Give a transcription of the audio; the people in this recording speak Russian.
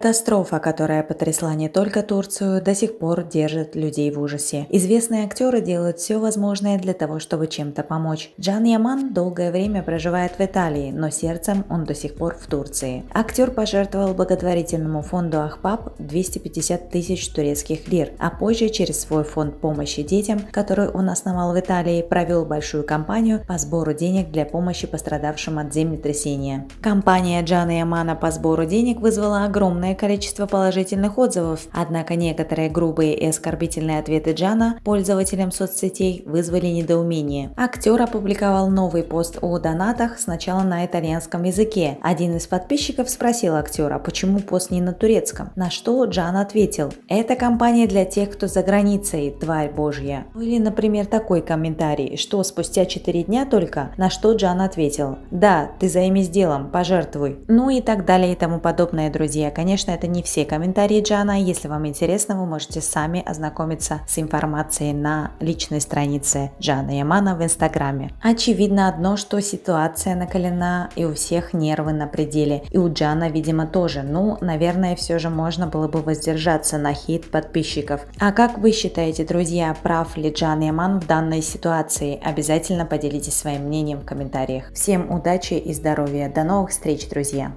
Катастрофа, которая потрясла не только Турцию, до сих пор держит людей в ужасе. Известные актеры делают все возможное для того, чтобы чем-то помочь. Джан Яман долгое время проживает в Италии, но сердцем он до сих пор в Турции. Актер пожертвовал благотворительному фонду Ахпаб 250 тысяч турецких лир, а позже через свой фонд помощи детям, который он основал в Италии, провел большую кампанию по сбору денег для помощи пострадавшим от землетрясения. Компания Джана Ямана по сбору денег вызвала огромное огромное количество положительных отзывов, однако некоторые грубые и оскорбительные ответы Джана пользователям соцсетей вызвали недоумение. Актер опубликовал новый пост о донатах сначала на итальянском языке. Один из подписчиков спросил актера, почему пост не на турецком, на что Джан ответил «Это компания для тех, кто за границей, тварь божья». Ну или, например, такой комментарий, что спустя 4 дня только, на что Джан ответил «Да, ты займись делом, пожертвуй». Ну и так далее и тому подобное, друзья. Конечно, Конечно, это не все комментарии Джана. Если вам интересно, вы можете сами ознакомиться с информацией на личной странице Джана Ямана в Инстаграме. Очевидно одно, что ситуация накалена и у всех нервы на пределе. И у Джана, видимо, тоже. Ну, наверное, все же можно было бы воздержаться на хит подписчиков. А как вы считаете, друзья, прав ли Джан Яман в данной ситуации? Обязательно поделитесь своим мнением в комментариях. Всем удачи и здоровья. До новых встреч, друзья!